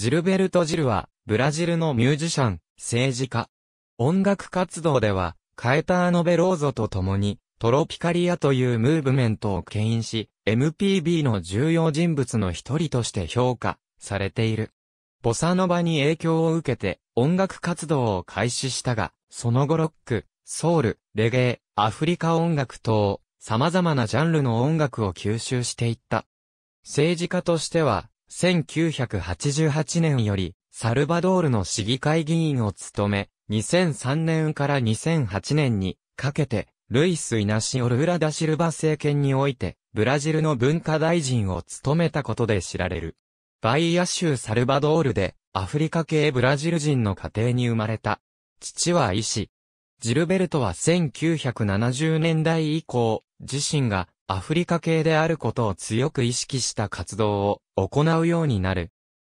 ジルベルト・ジルは、ブラジルのミュージシャン、政治家。音楽活動では、カエターノ・ベローゾと共に、トロピカリアというムーブメントを牽引し、MPB の重要人物の一人として評価されている。ボサノバに影響を受けて音楽活動を開始したが、その後ロック、ソウル、レゲエ、アフリカ音楽等、様々なジャンルの音楽を吸収していった。政治家としては、1988年より、サルバドールの市議会議員を務め、2003年から2008年にかけて、ルイス・イナシオ・ルーラ・ダ・シルバ政権において、ブラジルの文化大臣を務めたことで知られる。バイア州サルバドールで、アフリカ系ブラジル人の家庭に生まれた。父は医師。ジルベルトは1970年代以降、自身がアフリカ系であることを強く意識した活動を行うようになる。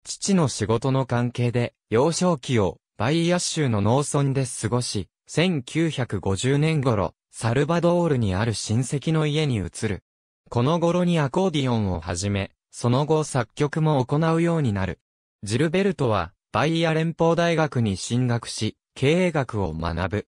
父の仕事の関係で、幼少期をバイア州の農村で過ごし、1950年頃、サルバドールにある親戚の家に移る。この頃にアコーディオンを始め、その後作曲も行うようになる。ジルベルトは、バイア連邦大学に進学し、経営学を学ぶ。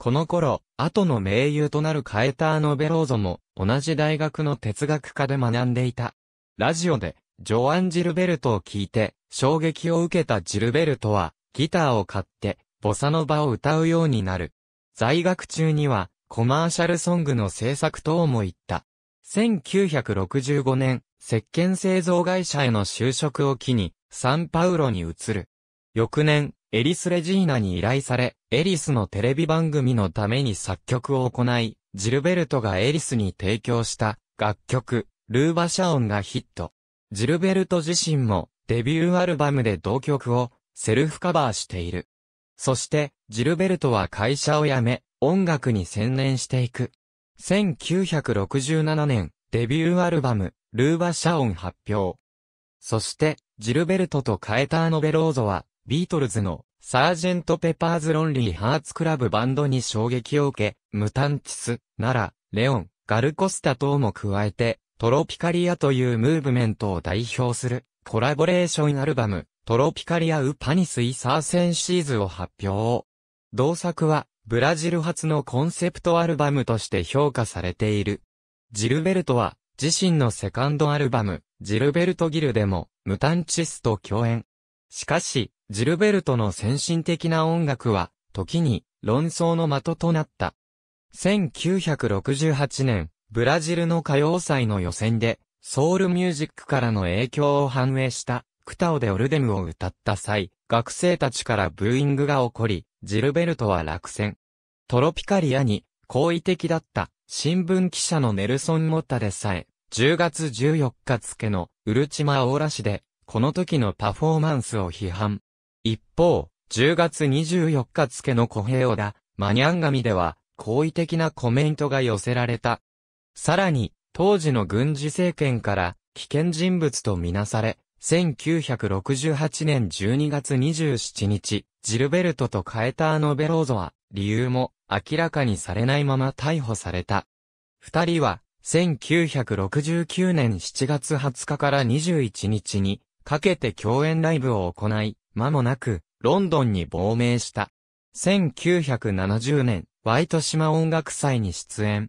この頃、後の盟友となるカエターノ・ベローゾも、同じ大学の哲学科で学んでいた。ラジオで、ジョアン・ジルベルトを聞いて、衝撃を受けたジルベルトは、ギターを買って、ボサノバを歌うようになる。在学中には、コマーシャルソングの制作等も行った。1965年、石鹸製造会社への就職を機に、サンパウロに移る。翌年、エリス・レジーナに依頼され、エリスのテレビ番組のために作曲を行い、ジルベルトがエリスに提供した楽曲、ルーバシャオンがヒット。ジルベルト自身もデビューアルバムで同曲をセルフカバーしている。そして、ジルベルトは会社を辞め、音楽に専念していく。1967年、デビューアルバム、ルーバシャオン発表。そして、ジルベルトとカエターノ・ベローゾは、ビートルズのサージェント・ペパーズ・ロンリー・ハーツ・クラブバンドに衝撃を受け、ムタンチス、ナラ、レオン、ガルコスタ等も加えて、トロピカリアというムーブメントを代表するコラボレーションアルバム、トロピカリア・ウ・パニス・イ・サーセン・シーズを発表。同作は、ブラジル初のコンセプトアルバムとして評価されている。ジルベルトは、自身のセカンドアルバム、ジルベルト・ギルでも、ムタンチスと共演。しかし、ジルベルトの先進的な音楽は、時に論争の的となった。1968年、ブラジルの歌謡祭の予選で、ソウルミュージックからの影響を反映した、クタオでオルデムを歌った際、学生たちからブーイングが起こり、ジルベルトは落選。トロピカリアに、好意的だった、新聞記者のネルソン・モッタでさえ、10月14日付のウルチマ・オーラ市で、この時のパフォーマンスを批判。一方、10月24日付の小平を田、マニャン紙では、好意的なコメントが寄せられた。さらに、当時の軍事政権から、危険人物とみなされ、1968年12月27日、ジルベルトとカエターノ・ベローゾは、理由も明らかにされないまま逮捕された。二人は、1969年7月20日から21日に、かけて共演ライブを行い、間もなく、ロンドンに亡命した。1970年、ワイト島音楽祭に出演。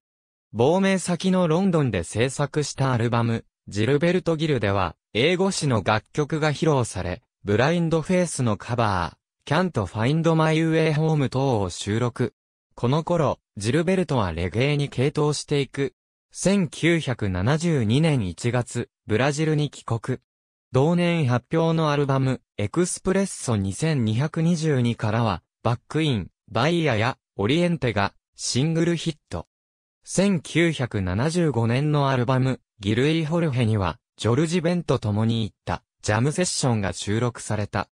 亡命先のロンドンで制作したアルバム、ジルベルト・ギルでは、英語詞の楽曲が披露され、ブラインドフェイスのカバー、Can't Find My Way Home 等を収録。この頃、ジルベルトはレゲエに傾倒していく。1972年1月、ブラジルに帰国。同年発表のアルバム、エクスプレッソ2222からは、バックイン、バイヤやオリエンテがシングルヒット。1975年のアルバム、ギルイ・ホルヘには、ジョルジ・ベンと共に行ったジャムセッションが収録された。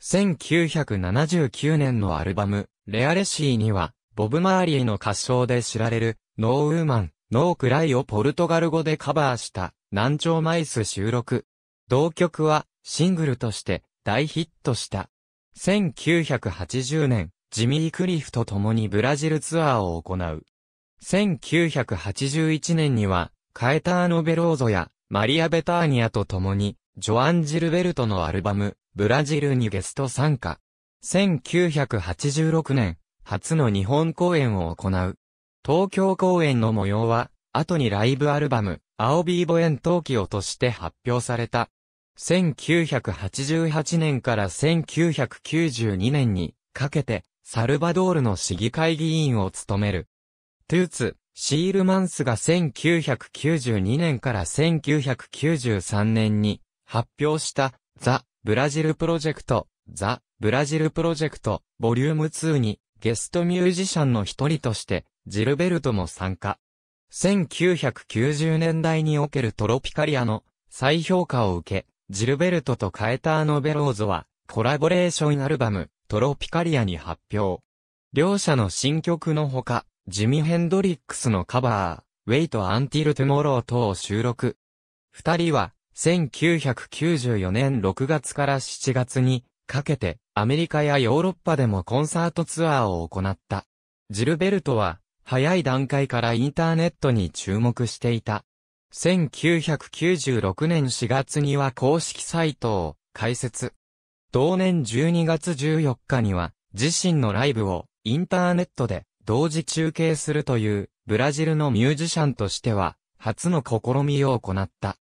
1979年のアルバム、レアレシーには、ボブ・マーリーの歌唱で知られる、ノーウーマン、ノークライをポルトガル語でカバーした、南朝マイス収録。同曲はシングルとして大ヒットした。1980年、ジミー・クリフと共にブラジルツアーを行う。1981年には、カエターノ・ベローゾやマリア・ベターニアと共に、ジョアン・ジルベルトのアルバム、ブラジルにゲスト参加。1986年、初の日本公演を行う。東京公演の模様は、後にライブアルバム、青ビーボエン陶器をとして発表された。1988年から1992年にかけて、サルバドールの市議会議員を務める。トゥーツ、シールマンスが1992年から1993年に発表したザ・ブラジルプロジェクト、ザ・ブラジルプロジェクト、ボリューム2にゲストミュージシャンの一人としてジルベルトも参加。1990年代におけるトロピカリアの再評価を受け、ジルベルトとカエターノ・ベローゾはコラボレーションアルバムトロピカリアに発表。両者の新曲のほか、ジミ・ヘンドリックスのカバー、Wait Until Tomorrow 等を収録。二人は1994年6月から7月にかけてアメリカやヨーロッパでもコンサートツアーを行った。ジルベルトは早い段階からインターネットに注目していた。1996年4月には公式サイトを開設。同年12月14日には自身のライブをインターネットで同時中継するというブラジルのミュージシャンとしては初の試みを行った。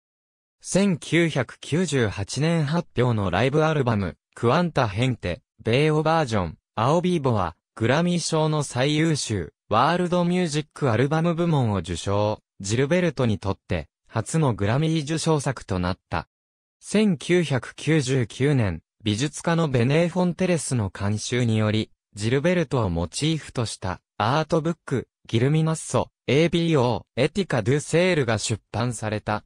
1998年発表のライブアルバム、クアンタヘンテ、ベイオバージョン、アオビーボは、グラミー賞の最優秀、ワールドミュージックアルバム部門を受賞、ジルベルトにとって、初のグラミー受賞作となった。1999年、美術家のベネーフォンテレスの監修により、ジルベルトをモチーフとしたアートブック、ギルミナッソ、ABO、エティカ・ドゥ・セールが出版された。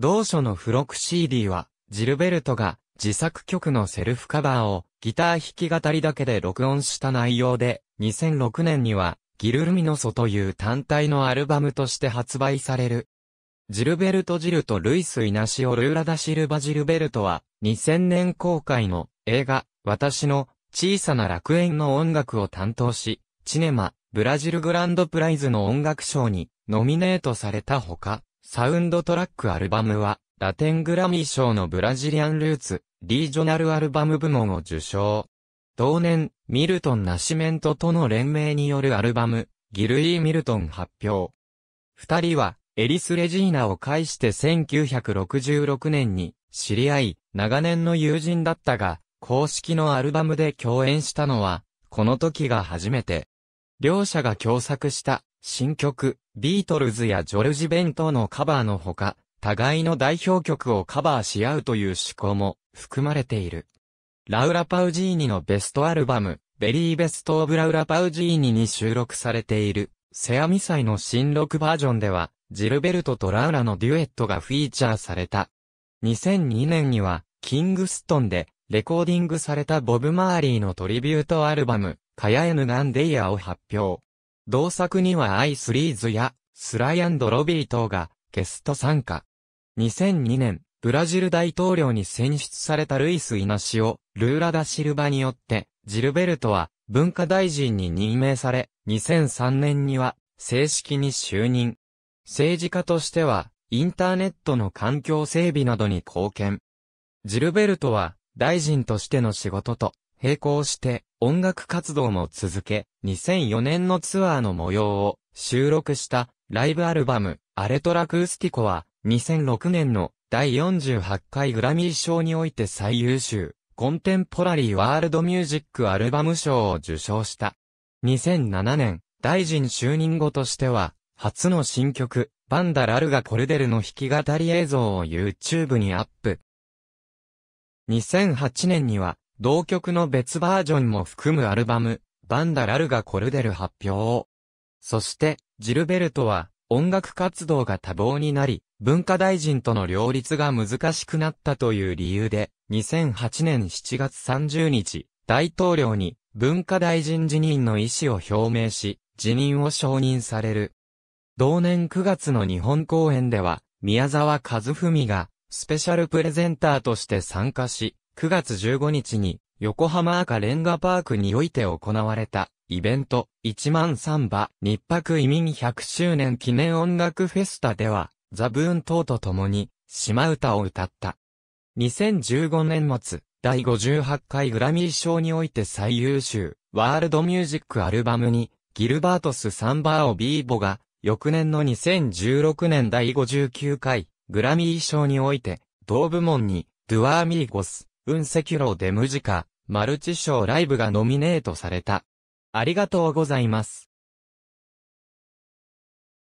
同書の付録 CD は、ジルベルトが自作曲のセルフカバーをギター弾き語りだけで録音した内容で、2006年には、ギルルミノソという単体のアルバムとして発売される。ジルベルト・ジルとルイス・イナシオ・ルーラ・ダ・シルバ・ジルベルトは、2000年公開の映画、私の小さな楽園の音楽を担当し、チネマ、ブラジルグランドプライズの音楽賞にノミネートされたほか、サウンドトラックアルバムは、ラテングラミー賞のブラジリアンルーツ、リージョナルアルバム部門を受賞。同年、ミルトン・ナシメントとの連名によるアルバム、ギルイー・ミルトン発表。二人は、エリス・レジーナを介して1966年に知り合い、長年の友人だったが、公式のアルバムで共演したのは、この時が初めて。両者が共作した新曲、ビートルズやジョルジ・ベントのカバーのほか、互いの代表曲をカバーし合うという思考も含まれている。ラウラ・パウジーニのベストアルバム、ベリーベスト・オブ・ラウラ・パウジーニに収録されている、セアミサイの新録バージョンでは、ジルベルトとラウラのデュエットがフィーチャーされた。2002年には、キングストンで、レコーディングされたボブ・マーリーのトリビュートアルバム、カヤエヌ・ナンデイヤを発表。同作にはアイスリーズや、スライロビー等が、ゲスト参加。2002年、ブラジル大統領に選出されたルイス・イナシオ・ルーラ・ダ・シルバによって、ジルベルトは文化大臣に任命され、2003年には正式に就任。政治家としては、インターネットの環境整備などに貢献。ジルベルトは、大臣としての仕事と、並行して、音楽活動も続け、2004年のツアーの模様を収録したライブアルバム、アレトラクースティコは、2006年の第48回グラミー賞において最優秀、コンテンポラリーワールドミュージックアルバム賞を受賞した。2007年、大臣就任後としては、初の新曲、バンダラルガコルデルの弾き語り映像を YouTube にアップ。2008年には、同曲の別バージョンも含むアルバム、バンダラルガコルデル発表を。そして、ジルベルトは、音楽活動が多忙になり、文化大臣との両立が難しくなったという理由で、2008年7月30日、大統領に文化大臣辞任の意思を表明し、辞任を承認される。同年9月の日本公演では、宮沢和文がスペシャルプレゼンターとして参加し、9月15日に横浜赤レンガパークにおいて行われたイベント1万3馬日泊移民100周年記念音楽フェスタではザブーン等と共に、島唄を歌った。2015年末、第58回グラミー賞において最優秀、ワールドミュージックアルバムに、ギルバートス・サンバーオ・ビーボが、翌年の2016年第59回、グラミー賞において、同部門に、ドゥアーミーゴス、ウンセキュローデムジカ、マルチ賞ライブがノミネートされた。ありがとうございます。